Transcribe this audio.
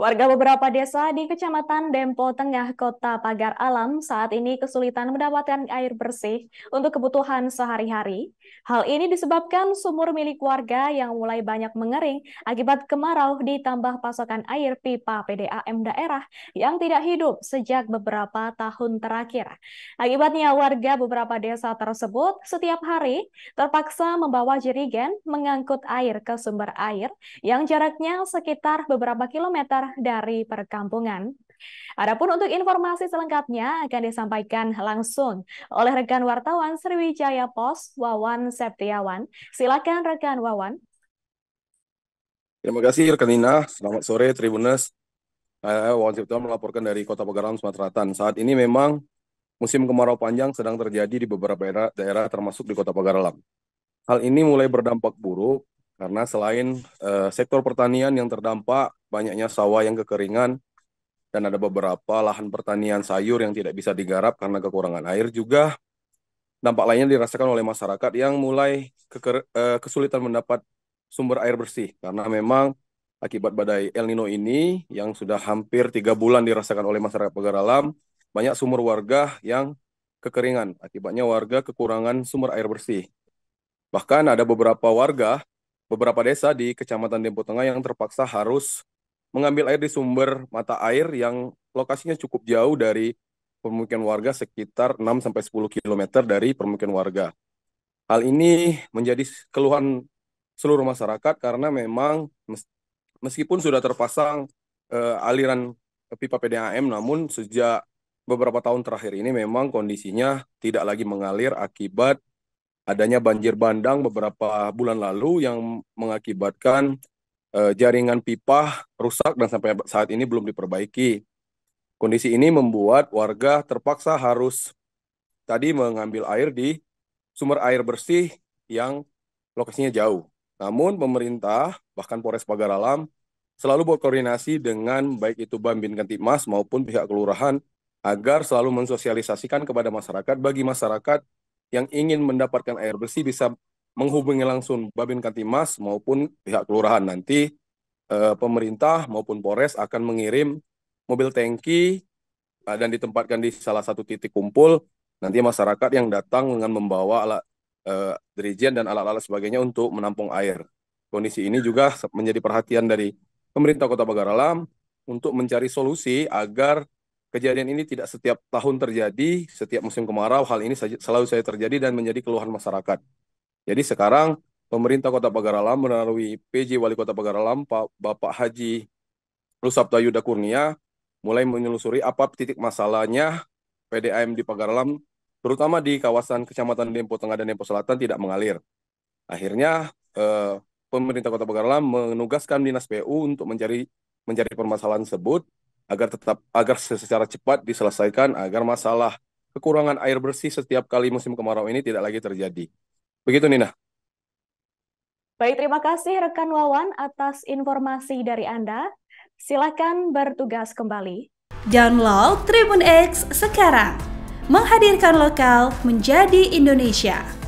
Warga beberapa desa di Kecamatan Dempo Tengah Kota Pagar Alam saat ini kesulitan mendapatkan air bersih untuk kebutuhan sehari-hari. Hal ini disebabkan sumur milik warga yang mulai banyak mengering akibat kemarau ditambah pasokan air pipa PDAM daerah yang tidak hidup sejak beberapa tahun terakhir. Akibatnya warga beberapa desa tersebut setiap hari terpaksa membawa jerigen mengangkut air ke sumber air yang jaraknya sekitar beberapa kilometer dari perkampungan. Adapun untuk informasi selengkapnya akan disampaikan langsung oleh rekan wartawan Sriwijaya Pos Wawan Septiawan. Silakan rekan Wawan. Terima kasih rekan Nina. Selamat sore Tribunus. Saya Wawan Septiawan melaporkan dari Kota Pegaram Sumatera Selatan. Saat ini memang musim kemarau panjang sedang terjadi di beberapa daerah, daerah termasuk di Kota Pegaram. Hal ini mulai berdampak buruk karena selain uh, sektor pertanian yang terdampak banyaknya sawah yang kekeringan, dan ada beberapa lahan pertanian sayur yang tidak bisa digarap karena kekurangan air juga. Dampak lainnya dirasakan oleh masyarakat yang mulai eh, kesulitan mendapat sumber air bersih karena memang akibat badai El Nino ini yang sudah hampir tiga bulan dirasakan oleh masyarakat Alam banyak sumur warga yang kekeringan. Akibatnya warga kekurangan sumber air bersih. Bahkan ada beberapa warga, beberapa desa di Kecamatan Dempo Tengah yang terpaksa harus mengambil air di sumber mata air yang lokasinya cukup jauh dari permukiman warga sekitar 6 sampai 10 km dari permukiman warga. Hal ini menjadi keluhan seluruh masyarakat karena memang meskipun sudah terpasang uh, aliran pipa PDAM namun sejak beberapa tahun terakhir ini memang kondisinya tidak lagi mengalir akibat adanya banjir bandang beberapa bulan lalu yang mengakibatkan Eh, jaringan pipa rusak dan sampai saat ini belum diperbaiki. Kondisi ini membuat warga terpaksa harus tadi mengambil air di sumber air bersih yang lokasinya jauh. Namun pemerintah, bahkan Polres Pagar Alam, selalu berkoordinasi dengan baik itu Bambin Kentimas maupun pihak kelurahan agar selalu mensosialisasikan kepada masyarakat bagi masyarakat yang ingin mendapatkan air bersih bisa menghubungi langsung Babin Katimas maupun pihak kelurahan nanti eh, pemerintah maupun Polres akan mengirim mobil tanki eh, dan ditempatkan di salah satu titik kumpul nanti masyarakat yang datang dengan membawa alat eh, dirijen dan alat-alat sebagainya untuk menampung air. Kondisi ini juga menjadi perhatian dari pemerintah Kota Alam untuk mencari solusi agar kejadian ini tidak setiap tahun terjadi, setiap musim kemarau hal ini selalu saya terjadi dan menjadi keluhan masyarakat. Jadi sekarang pemerintah Kota Pagaralam melalui PJ Wali Kota Pagaralam Pak Bapak Haji Rusabta Yuda Kurnia mulai menyelusuri apa titik masalahnya PDAM di Pagaralam terutama di kawasan Kecamatan Dempo Tengah dan Dempo Selatan tidak mengalir. Akhirnya eh, pemerintah Kota Pagaralam menugaskan Dinas PU untuk mencari mencari permasalahan tersebut agar tetap agar secara cepat diselesaikan agar masalah kekurangan air bersih setiap kali musim kemarau ini tidak lagi terjadi. Begitu Nina. Baik, terima kasih rekan Wawan atas informasi dari Anda. Silakan bertugas kembali. Download Tribun X sekarang. Menghadirkan lokal menjadi Indonesia.